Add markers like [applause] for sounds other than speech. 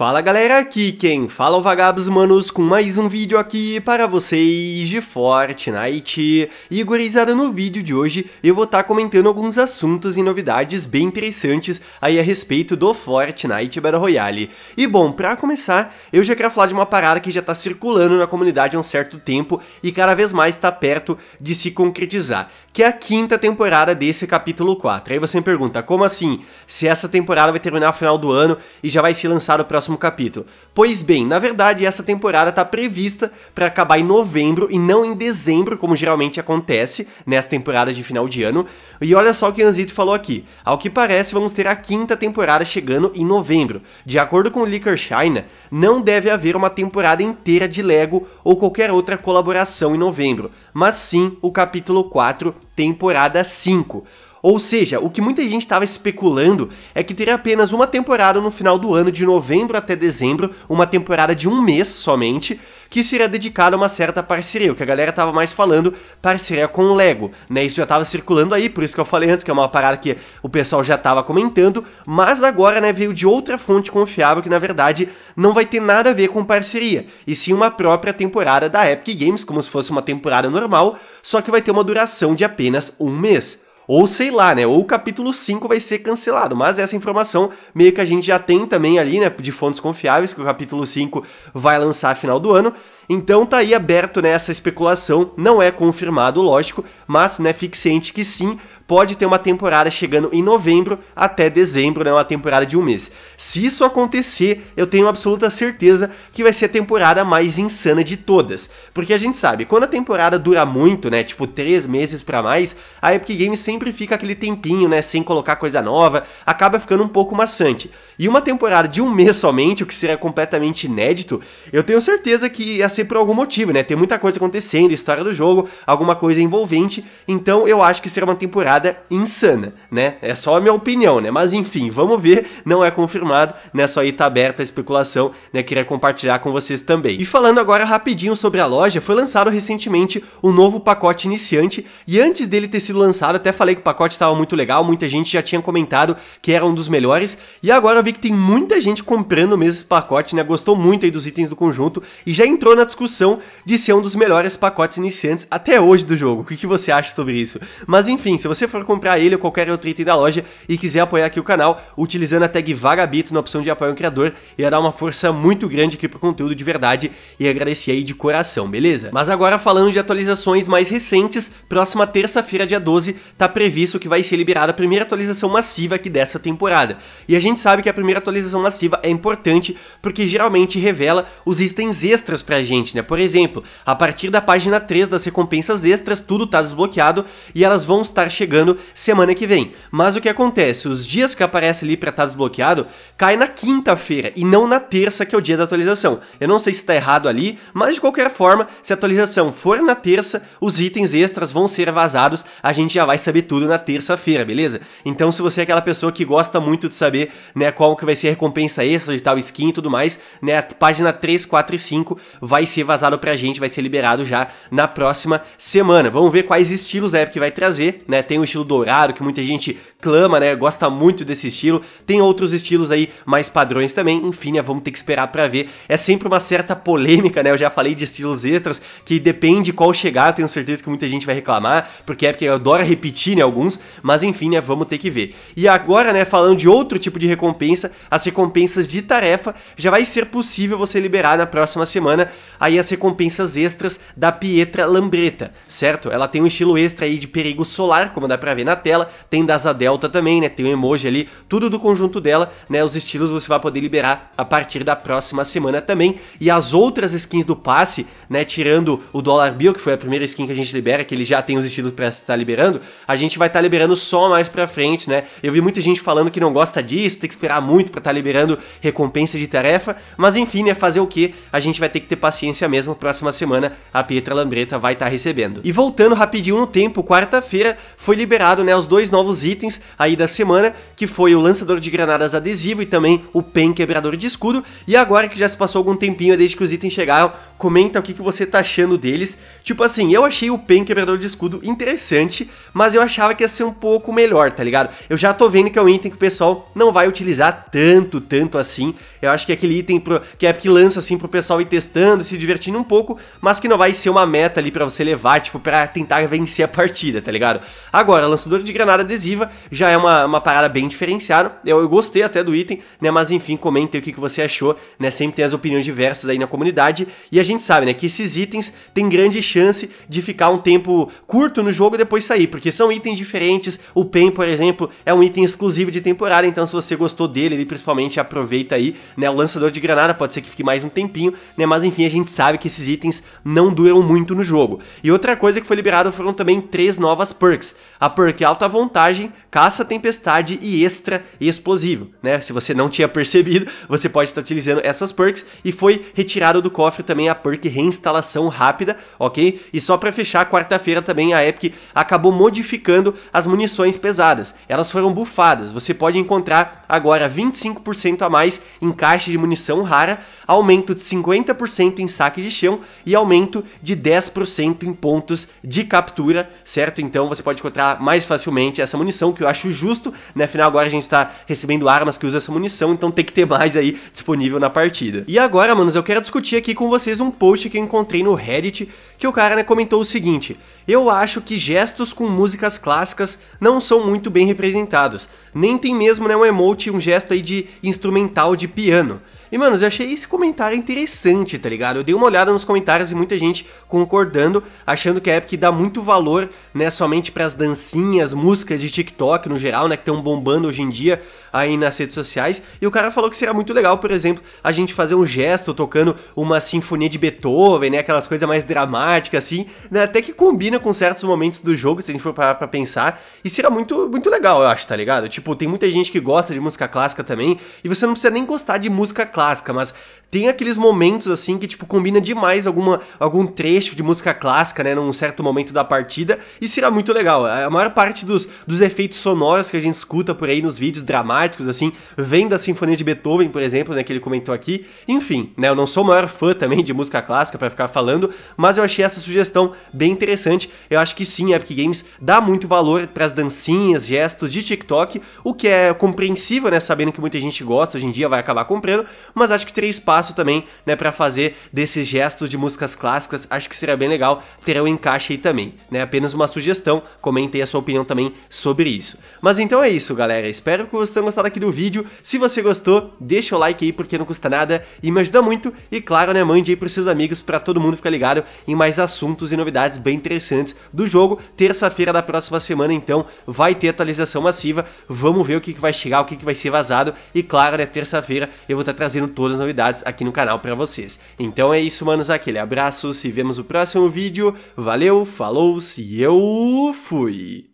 Fala galera, aqui quem fala é o Vagabos Manos com mais um vídeo aqui para vocês de Fortnite. E gurizada, no vídeo de hoje eu vou estar tá comentando alguns assuntos e novidades bem interessantes aí a respeito do Fortnite Battle Royale. E bom, para começar, eu já quero falar de uma parada que já está circulando na comunidade há um certo tempo e cada vez mais está perto de se concretizar, que é a quinta temporada desse capítulo 4. Aí você me pergunta, como assim? Se essa temporada vai terminar no final do ano e já vai ser lançado o próximo próximo capítulo. Pois bem, na verdade, essa temporada está prevista para acabar em novembro e não em dezembro, como geralmente acontece nessa temporada de final de ano. E olha só o que Anzito falou aqui. Ao que parece, vamos ter a quinta temporada chegando em novembro. De acordo com o Liquor China, não deve haver uma temporada inteira de Lego ou qualquer outra colaboração em novembro, mas sim o capítulo 4, temporada 5. Ou seja, o que muita gente estava especulando é que teria apenas uma temporada no final do ano, de novembro até dezembro, uma temporada de um mês somente, que seria dedicada a uma certa parceria, o que a galera estava mais falando, parceria com o Lego, né? Isso já estava circulando aí, por isso que eu falei antes, que é uma parada que o pessoal já estava comentando, mas agora, né, veio de outra fonte confiável que na verdade não vai ter nada a ver com parceria, e sim uma própria temporada da Epic Games, como se fosse uma temporada normal, só que vai ter uma duração de apenas um mês. Ou sei lá, né? Ou o capítulo 5 vai ser cancelado. Mas essa informação meio que a gente já tem também ali, né? De fontes confiáveis, que o capítulo 5 vai lançar final do ano. Então tá aí aberto nessa né, especulação, não é confirmado, lógico, mas né, fique ciente que sim, pode ter uma temporada chegando em novembro até dezembro, né, uma temporada de um mês. Se isso acontecer, eu tenho absoluta certeza que vai ser a temporada mais insana de todas, porque a gente sabe, quando a temporada dura muito, né, tipo três meses para mais, a Epic Games sempre fica aquele tempinho, né, sem colocar coisa nova, acaba ficando um pouco maçante. E uma temporada de um mês somente, o que seria completamente inédito, eu tenho certeza que ia ser por algum motivo, né? Tem muita coisa acontecendo, história do jogo, alguma coisa envolvente. Então eu acho que será uma temporada insana, né? É só a minha opinião, né? Mas enfim, vamos ver, não é confirmado, né? Só aí tá aberta a especulação, né? Queria compartilhar com vocês também. E falando agora rapidinho sobre a loja, foi lançado recentemente um novo pacote iniciante e antes dele ter sido lançado, até falei que o pacote estava muito legal, muita gente já tinha comentado que era um dos melhores e agora eu vi que tem muita gente comprando mesmo esse pacote, né? Gostou muito aí dos itens do conjunto e já entrou na discussão de ser um dos melhores pacotes iniciantes até hoje do jogo. O que, que você acha sobre isso? Mas enfim, se você for comprar ele ou qualquer outro item da loja e quiser apoiar aqui o canal, utilizando a tag Vagabito na opção de apoio ao criador, ia dar uma força muito grande aqui pro conteúdo de verdade e agradecer aí de coração, beleza? Mas agora falando de atualizações mais recentes, próxima terça-feira, dia 12, tá previsto que vai ser liberada a primeira atualização massiva aqui dessa temporada. E a gente sabe que a primeira atualização massiva é importante porque geralmente revela os itens extras pra gente, né? Por exemplo, a partir da página 3 das recompensas extras, tudo tá desbloqueado e elas vão estar chegando semana que vem. Mas o que acontece? Os dias que aparece ali pra estar tá desbloqueado cai na quinta-feira e não na terça, que é o dia da atualização. Eu não sei se tá errado ali, mas de qualquer forma, se a atualização for na terça, os itens extras vão ser vazados, a gente já vai saber tudo na terça-feira, beleza? Então, se você é aquela pessoa que gosta muito de saber, né, qual que vai ser a recompensa extra de tal skin e tudo mais, né? A página 3, 4 e 5 vai ser vazado pra gente, vai ser liberado já na próxima semana. Vamos ver quais estilos a Epic vai trazer, né? Tem o estilo dourado, que muita gente clama, né? Gosta muito desse estilo. Tem outros estilos aí mais padrões também. Enfim, né? Vamos ter que esperar pra ver. É sempre uma certa polêmica, né? Eu já falei de estilos extras, que depende qual chegar, eu tenho certeza que muita gente vai reclamar, porque a Epic adora repetir, né? Alguns, mas enfim, né? Vamos ter que ver. E agora, né? Falando de outro tipo de recompensa, recompensa, as recompensas de tarefa, já vai ser possível você liberar na próxima semana aí as recompensas extras da Pietra Lambreta, certo? Ela tem um estilo extra aí de perigo solar, como dá pra ver na tela, tem da Asa Delta também, né? Tem um emoji ali, tudo do conjunto dela, né? Os estilos você vai poder liberar a partir da próxima semana também. E as outras skins do passe, né? Tirando o Dollar Bill, que foi a primeira skin que a gente libera, que ele já tem os estilos pra estar liberando, a gente vai estar tá liberando só mais pra frente, né? Eu vi muita gente falando que não gosta disso, tem que esperar demorar muito para estar tá liberando recompensa de tarefa, mas enfim, né, fazer o que? A gente vai ter que ter paciência mesmo, próxima semana a Pietra Lambreta vai estar tá recebendo. E voltando rapidinho no tempo, quarta-feira foi liberado, né, os dois novos itens aí da semana, que foi o lançador de granadas adesivo e também o pen quebrador de escudo, e agora que já se passou algum tempinho desde que os itens chegaram, comenta o que, que você tá achando deles. Tipo assim, eu achei o pen quebrador de escudo interessante, mas eu achava que ia ser um pouco melhor, tá ligado? Eu já tô vendo que é um item que o pessoal não vai utilizar tanto, tanto assim. Eu acho que é aquele item pro, que é que lança assim pro pessoal ir testando, se divertindo um pouco, mas que não vai ser uma meta ali para você levar, tipo, para tentar vencer a partida, tá ligado? Agora, lançador de granada adesiva já é uma, uma parada bem diferenciada. Eu, eu gostei até do item, né? Mas enfim, comente o que, que você achou, né? Sempre tem as opiniões diversas aí na comunidade. E a gente sabe, né, que esses itens têm grande chance de ficar um tempo curto no jogo e depois sair, porque são itens diferentes. O PEN, por exemplo, é um item exclusivo de temporada, então se você gostou dele, dele, ele principalmente aproveita aí, né? O lançador de granada pode ser que fique mais um tempinho, né? Mas enfim, a gente sabe que esses itens não duram muito no jogo. E outra coisa que foi liberado foram também três novas perks. A perk alta vantagem, caça tempestade e extra explosivo, né? Se você não tinha percebido, [laughs] você pode estar utilizando essas perks e foi retirado do cofre também a perk reinstalação rápida, ok? E só para fechar, quarta-feira também a Epic acabou modificando as munições pesadas. Elas foram bufadas. Você pode encontrar agora 25% a mais em caixa de munição rara, aumento de 50% em saque de chão e aumento de 10% em pontos de captura, certo? Então você pode encontrar mais facilmente essa munição, que eu acho justo, né? Afinal, agora a gente está recebendo armas que usam essa munição, então tem que ter mais aí disponível na partida. E agora, manos, eu quero discutir aqui com vocês um post que eu encontrei no Reddit que o cara né, comentou o seguinte: Eu acho que gestos com músicas clássicas não são muito bem representados. Nem tem mesmo né, um emote, um gesto aí de instrumental de piano. E, mano, eu achei esse comentário interessante, tá ligado? Eu dei uma olhada nos comentários e muita gente concordando, achando que a Epic dá muito valor, né, somente pras dancinhas, músicas de TikTok no geral, né, que estão bombando hoje em dia aí nas redes sociais. E o cara falou que seria muito legal, por exemplo, a gente fazer um gesto tocando uma sinfonia de Beethoven, né, aquelas coisas mais dramáticas, assim, né, até que combina com certos momentos do jogo, se a gente for parar pra pensar. E seria muito, muito legal, eu acho, tá ligado? Tipo, tem muita gente que gosta de música clássica também, e você não precisa nem gostar de música clássica clássica, mas tem aqueles momentos assim que tipo combina demais alguma algum trecho de música clássica, né, num certo momento da partida, e será muito legal. A maior parte dos, dos efeitos sonoros que a gente escuta por aí nos vídeos dramáticos assim, vem da Sinfonia de Beethoven, por exemplo, né, que ele comentou aqui. Enfim, né, eu não sou o maior fã também de música clássica para ficar falando, mas eu achei essa sugestão bem interessante. Eu acho que sim, a Epic Games dá muito valor para as dancinhas, gestos de TikTok, o que é compreensível, né, sabendo que muita gente gosta, hoje em dia vai acabar comprando, mas acho que teria espaço também, né, para fazer desses gestos de músicas clássicas, acho que seria bem legal ter um encaixe aí também, né? Apenas uma sugestão, comentei a sua opinião também sobre isso. Mas então é isso, galera, espero que vocês tenham gostado aqui do vídeo. Se você gostou, deixa o like aí porque não custa nada e me ajuda muito e claro, né, mande aí pros seus amigos para todo mundo ficar ligado em mais assuntos e novidades bem interessantes do jogo. Terça-feira da próxima semana, então, vai ter atualização massiva. Vamos ver o que, que vai chegar, o que, que vai ser vazado. E claro, né, terça-feira eu vou estar trazendo trazendo todas as novidades aqui no canal para vocês. Então é isso, manos, aquele abraço, se vemos no próximo vídeo, valeu, falou, se eu fui!